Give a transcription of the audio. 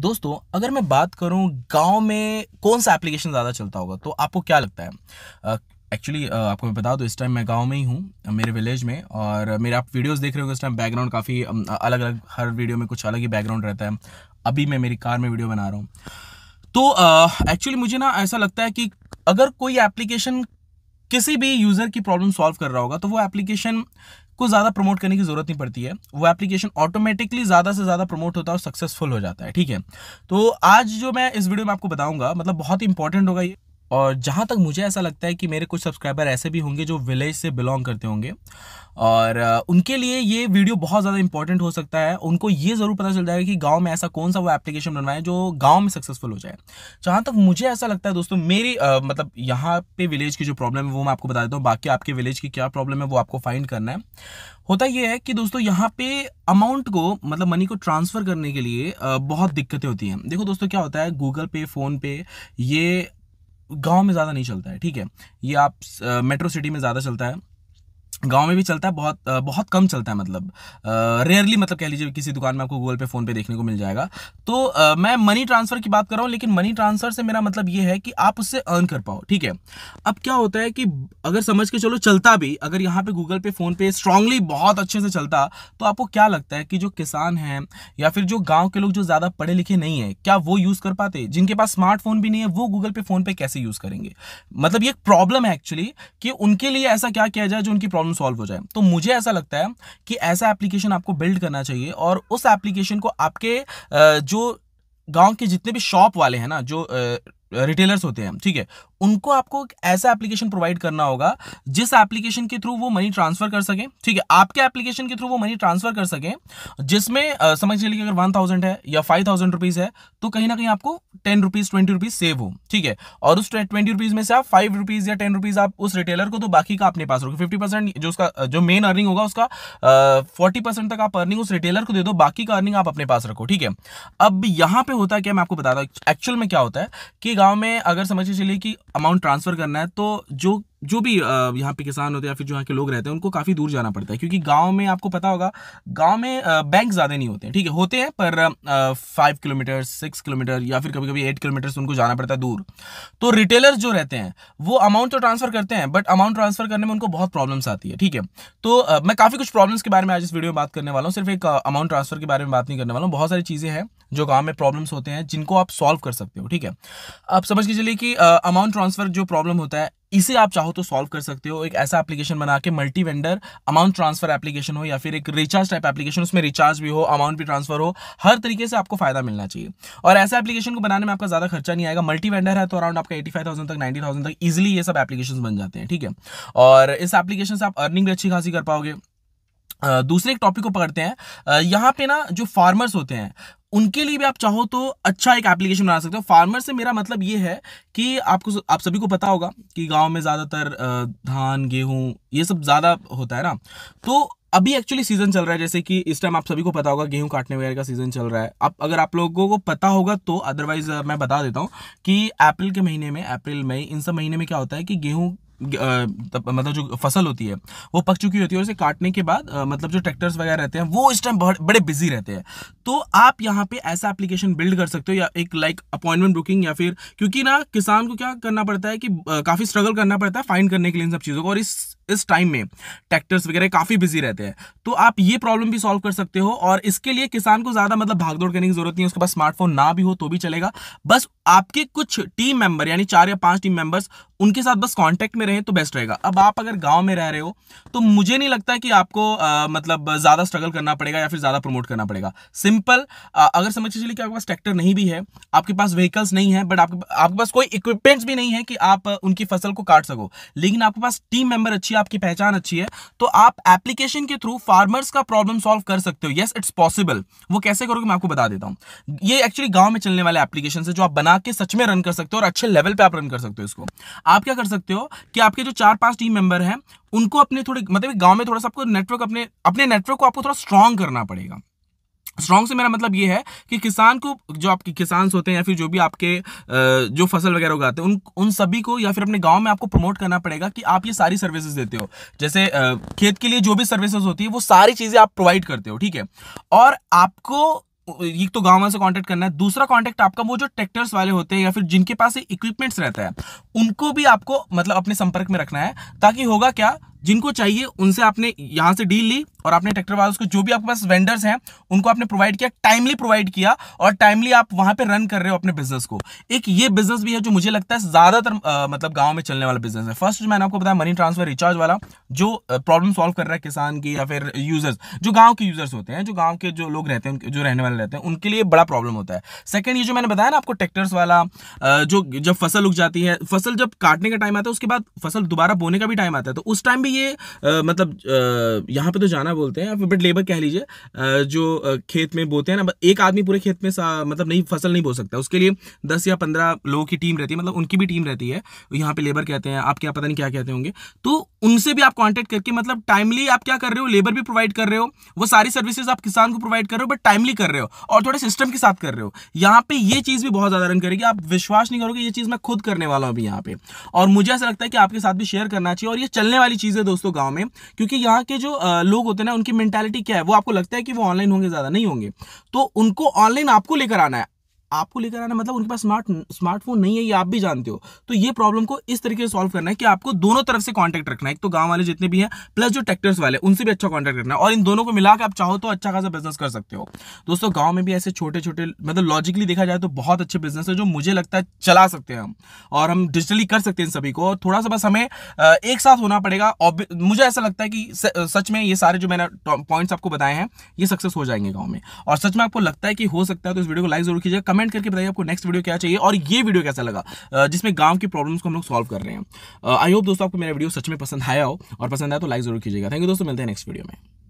दोस्तों अगर मैं बात करूं गांव में कौन सा एप्लीकेशन ज़्यादा चलता होगा तो आपको क्या लगता है एक्चुअली uh, आपको मैं बता दूं इस टाइम मैं गांव में ही हूँ मेरे विलेज में और मेरे आप वीडियोस देख रहे हो इस टाइम बैकग्राउंड काफ़ी अलग अलग हर वीडियो में कुछ अलग ही बैकग्राउंड रहता है अभी मैं मेरी कार में वीडियो बना रहा हूँ तो एक्चुअली uh, मुझे ना ऐसा लगता है कि अगर कोई एप्लीकेशन किसी भी यूज़र की प्रॉब्लम सॉल्व कर रहा होगा तो वो एप्लीकेशन आपको ज़्यादा प्रमोट करने की ज़रूरत नहीं पड़ती है वो एप्लीकेशन ऑटोमेटिकली ज़्यादा से ज़्यादा प्रमोट होता है और सक्सेसफुल हो जाता है ठीक है तो आज जो मैं इस वीडियो में आपको बताऊंगा मतलब बहुत ही इंपॉर्टेंट होगा ये और जहाँ तक मुझे ऐसा लगता है कि मेरे कुछ सब्सक्राइबर ऐसे भी होंगे जो विलेज से बिलोंग करते होंगे और उनके लिए ये वीडियो बहुत ज़्यादा इंपॉर्टेंट हो सकता है उनको ये ज़रूर पता चल जाएगा कि गांव में ऐसा कौन सा वो एप्लीकेशन बनवाए जो गांव में सक्सेसफुल हो जाए जहाँ तक मुझे ऐसा लगता है दोस्तों मेरी आ, मतलब यहाँ पे विलेज की जो प्रॉब्लम है वो मैं आपको बता देता हूँ बाकी आपके विलेज की क्या प्रॉब्लम है वो आपको फाइंड करना है होता यह है कि दोस्तों यहाँ पे अमाउंट को मतलब मनी को ट्रांसफ़र करने के लिए बहुत दिक्कतें होती हैं देखो दोस्तों क्या होता है गूगल पे फ़ोन पे ये गाँव में ज़्यादा नहीं चलता है ठीक है ये आप मेट्रो सिटी में ज़्यादा चलता है गांव में भी चलता है बहुत बहुत कम चलता है मतलब रेयरली मतलब कह लीजिए किसी दुकान में आपको गूगल पे फ़ोन पे देखने को मिल जाएगा तो आ, मैं मनी ट्रांसफ़र की बात कर रहा हूँ लेकिन मनी ट्रांसफ़र से मेरा मतलब ये है कि आप उससे अर्न कर पाओ ठीक है अब क्या होता है कि अगर समझ के चलो चलता भी अगर यहाँ पे गूगल पे फ़ोन पे स्ट्रांगली बहुत अच्छे से चलता तो आपको क्या लगता है कि जो किसान हैं या फिर जो गाँव के लोग जो ज़्यादा पढ़े लिखे नहीं है क्या वो यूज़ कर पाते जिनके पास स्मार्टफोन भी नहीं है वो गूगल पे फ़ोन पे कैसे यूज़ करेंगे मतलब ये प्रॉब्लम है एक्चुअली कि उनके लिए ऐसा क्या किया जाए जो उनकी प्रॉब्लम प्रॉब्लम सॉल्व हो जाए तो मुझे ऐसा लगता है कि ऐसा एप्लीकेशन आपको बिल्ड करना चाहिए और उस एप्लीकेशन को आपके जो गांव के जितने भी शॉप वाले हैं ना जो रिटेलर्स होते हैं ठीक है उनको आपको एक ऐसा एप्लीकेशन प्रोवाइड करना होगा जिस एप्लीकेशन के थ्रू वो मनी ट्रांसफर कर सकें ठीक है आपके एप्लीकेशन के थ्रू वो मनी ट्रांसफर कर सकें जिसमें समझ लीजिए अगर वन थाउजेंड है या फाइव थाउजेंड रुपीज़ है तो कहीं ना कहीं आपको ten rupees twenty rupees save हो ठीक है और उस ट्वेंटी रुपीज़ में से आप फाइव रुपीज़ या टेन रुपीज़ आप उस रिटेलर को तो बाकी का अपने पास रखो फिफ्टी परसेंट जो उसका जो मेन अर्निंग होगा उसका फोर्टी परसेंट तक आप अर्निंग उस रिटेलर को दे दो बाकी का अर्निंग आप अपने पास रखो ठीक है अब यहाँ पे होता है क्या मैं आपको बता हूँ एक्चुअल में क्या होता है कि गाँव में अगर समझ चलिए कि अमाउंट ट्रांसफ़र करना है तो जो जो भी यहाँ पे किसान होते हैं या फिर जो यहाँ के लोग रहते हैं उनको काफ़ी दूर जाना पड़ता है क्योंकि गांव में आपको पता होगा गांव में बैंक ज़्यादा नहीं होते हैं ठीक है होते हैं पर फाइव किलोमीटर सिक्स किलोमीटर या फिर कभी कभी एट किलोमीटर उनको जाना पड़ता है दूर तो रिटेलर जो रहते हैं वो अमाउंट तो ट्रांसफ़र करते हैं बट अमाउंट ट्रांसफ़र करने में उनको बहुत प्रॉब्लम्स आती है ठीक है तो मैं काफ़ी कुछ प्रॉब्लम्स के बारे में आज इस वीडियो में बात करने वाला हूँ सिर्फ एक अमाउंट ट्रांसफ़र के बारे में बात नहीं करने वाला हूँ बहुत सारी चीज़ें हैं जो गाँव में प्रॉब्लम्स होते हैं जिनको आप सॉल्व कर सकते हो ठीक है आप समझ के चलिए कि अमाउंट ट्रांसफ़र जो प्रॉब्लम होता है इसे आप चाहो तो सॉल्व कर सकते हो एक ऐसा एप्लीकेशन बना के multi vendor amount transfer application हो या फिर एक रिचार्ज टाइप एप्लीकेशन उसमें रिचार्ज भी हो अमाउंट भी ट्रांसफर हो हर तरीके से आपको फायदा मिलना चाहिए और ऐसा एप्लीकेशन को बनाने में आपका ज्यादा खर्चा नहीं आएगा मल्टी वेंडर है तो अराउंड आपका एटी फाइव तक नाइन्टी तक इजिली ये सब एप्लीकेशन बन जाते हैं ठीक है और इस एप्लीकेशन से आप अर्निंग भी अच्छी खासी कर पाओगे दूसरे एक टॉपिक को पकड़ते हैं यहाँ पे ना जो फार्मर्स होते हैं उनके लिए भी आप चाहो तो अच्छा एक एप्लीकेशन बना सकते हो फार्मर से मेरा मतलब ये है कि आपको आप सभी को पता होगा कि गांव में ज़्यादातर धान गेहूँ ये सब ज़्यादा होता है ना तो अभी एक्चुअली सीजन चल रहा है जैसे कि इस टाइम आप सभी को पता होगा गेहूं काटने वगैरह का सीजन चल रहा है अब अगर आप लोगों को पता होगा तो अदरवाइज मैं बता देता हूँ कि अप्रैल के महीने में अप्रैल मई इन सब महीने में क्या होता है कि गेहूं मतलब जो फसल होती है वो पक चुकी होती है और उसे काटने के बाद मतलब जो ट्रैक्टर्स वगैरह रहते हैं वो इस टाइम बड़े बिजी रहते हैं तो आप यहाँ पे ऐसा एप्लीकेशन बिल्ड कर सकते हो या एक लाइक अपॉइंटमेंट बुकिंग या फिर क्योंकि ना किसान को क्या करना पड़ता है कि काफ़ी स्ट्रगल करना पड़ता है फाइंड करने के लिए इन सब चीज़ों को और इस इस टाइम में ट्रैक्टर्स वगैरह काफ़ी बिजी रहते हैं तो आप ये प्रॉब्लम भी सॉल्व कर सकते हो और इसके लिए किसान को ज़्यादा मतलब भागदौड़ करने की जरूरत नहीं है उसके पास स्मार्टफोन ना भी हो तो भी चलेगा बस आपके कुछ टीम मेंबर यानी चार या पांच टीम मेंबर्स उनके साथ बस कांटेक्ट में रहें तो बेस्ट रहेगा अब आप अगर गांव में रह रहे हो तो मुझे नहीं लगता कि आपको आ, मतलब ज़्यादा स्ट्रगल करना पड़ेगा या फिर ज़्यादा प्रमोट करना पड़ेगा सिंपल आ, अगर समझ चलिए कि आपके पास ट्रैक्टर नहीं भी है आपके पास व्हीकल्स नहीं है बट आपके आपके पास कोई इक्विपमेंट्स भी नहीं है कि आप उनकी फसल को काट सको लेकिन आपके पास टीम मेंबर अच्छी अच्छी है आपकी पहचान अच्छी है तो आप एप्लीकेशन के थ्रू फार्मर्स का प्रॉब्लम सॉल्व कर सकते हो यस इट्स पॉसिबल वो कैसे करोगे मैं आपको बता देता हूँ ये एक्चुअली गांव में चलने वाले एप्लीकेशन है जो आप बना के सच में रन कर सकते हो और अच्छे लेवल पर आप रन कर सकते हो इसको आप क्या कर सकते हो कि आपके जो चार पांच टीम मेंबर हैं उनको अपने थोड़े मतलब गांव में थोड़ा सा आपको नेटवर्क अपने अपने नेटवर्क को आपको थोड़ा स्ट्रांग करना पड़ेगा स्ट्रॉन्ग से मेरा मतलब ये है कि किसान को जो आपके किसान होते हैं या फिर जो भी आपके जो फसल वगैरह उगाते हैं उन उन सभी को या फिर अपने गांव में आपको प्रमोट करना पड़ेगा कि आप ये सारी सर्विसेज देते हो जैसे खेत के लिए जो भी सर्विसेज होती है वो सारी चीज़ें आप प्रोवाइड करते हो ठीक है और आपको एक तो गांव वाले से कांटेक्ट करना है दूसरा कांटेक्ट आपका वो जो ट्रैक्टर्स वाले होते हैं या फिर जिनके पास इक्विपमेंट्स रहता है उनको भी आपको मतलब अपने संपर्क में रखना है ताकि होगा क्या जिनको चाहिए उनसे आपने यहाँ से डील ली और आपने ट्रैक्टर वालों को जो भी आपके पास वेंडर्स हैं उनको आपने प्रोवाइड किया टाइमली प्रोवाइड किया और टाइमली आप वहाँ पे रन कर रहे हो अपने बिजनेस को एक ये बिजनेस भी है जो मुझे लगता है ज़्यादातर मतलब गाँव में चलने वाला बिजनेस है फर्स्ट जो मैंने आपको बताया मनी ट्रांसफर रिचार्ज वाला जो प्रॉब्लम सॉल्व कर रहा है किसान की या फिर यूजर्स जो गाँव के यूजर्स होते हैं जो गाँव के जो लोग रहते हैं जो रहने वाले रहते हैं उनके लिए बड़ा प्रॉब्लम होता है सेकेंड ये जो मैंने बताया ना आपको ट्रैक्टर्स वाला जो जब फसल उग जाती है फसल जब काटने का टाइम आता है उसके बाद फसल दोबारा बोने का भी टाइम आता है तो उस टाइम भी ये आ, मतलब यहाँ पे तो जाना बोलते हैं बट लेबर कह लीजिए जो खेत में बोते हैं ना एक आदमी पूरे खेत में मतलब नहीं फसल नहीं बो सकता उसके लिए दस या पंद्रह लोगों की टीम रहती है मतलब उनकी भी टीम रहती है यहाँ पे लेबर कहते हैं आप क्या पता नहीं क्या कहते होंगे तो उनसे भी आप कॉन्टेक्ट करके मतलब टाइमली आप क्या कर रहे हो लेबर भी प्रोवाइड कर रहे हो वो सारी सर्विसेज आप किसान को प्रोवाइड कर रहे हो बट टाइमली कर रहे हो और थोड़े सिस्टम के साथ कर रहे हो यहाँ पे ये चीज़ भी बहुत ज़्यादा रन करेगी आप विश्वास नहीं करोगे ये चीज़ मैं खुद करने वाला हूँ अभी यहाँ पे और मुझे ऐसा लगता है कि आपके साथ भी शेयर करना चाहिए और ये चलने वाली चीज़ है दोस्तों गाँव में क्योंकि यहाँ के जो लोग होते हैं ना उनकी मेंटेलिटी क्या है वो आपको लगता है कि वो ऑनलाइन होंगे ज़्यादा नहीं होंगे तो उनको ऑनलाइन आपको लेकर आना है आपको लेकर आना मतलब उनके पास स्मार्ट स्मार्टफोन नहीं है ये आप भी जानते हो तो ये प्रॉब्लम को इस तरीके से सॉल्व करना है कि आपको दोनों तरफ से कॉन्टैक्ट रखना है एक तो गांव वाले जितने भी हैं प्लस जो ट्रैक्टर्स वाले उनसे भी अच्छा कॉन्टैक्ट रखना है और इन दोनों को मिला के आप चाहो तो अच्छा खासा बिजनेस कर सकते हो दोस्तों गाँव में भी ऐसे छोटे छोटे मतलब लॉजिकली देखा जाए तो बहुत अच्छे बिजनेस है जो मुझे लगता है चला सकते हैं हम और हम डिजिटली कर सकते हैं इन सभी को और थोड़ा सा बस हमें एक साथ होना पड़ेगा मुझे ऐसा लगता है कि सच में ये सारे जो मैंने पॉइंट्स आपको बताए हैं ये सक्सेस हो जाएंगे गाँव में और सच में आपको लगता है कि हो सकता है तो इस वीडियो को लाइक जरूर कीजिएगा कमेंट कमेंट करके बताइए आपको नेक्स्ट वीडियो क्या चाहिए और ये वीडियो कैसा लगा जिसमें गांव की प्रॉब्लम्स को हम लोग सॉल्व कर रहे हैं आई होप दोस्तों आपको मेरा वीडियो सच में पसंद आया हो और पसंद आया तो लाइक जरूर कीजिएगा थैंक यू दोस्तों मिलते हैं नेक्स्ट वीडियो में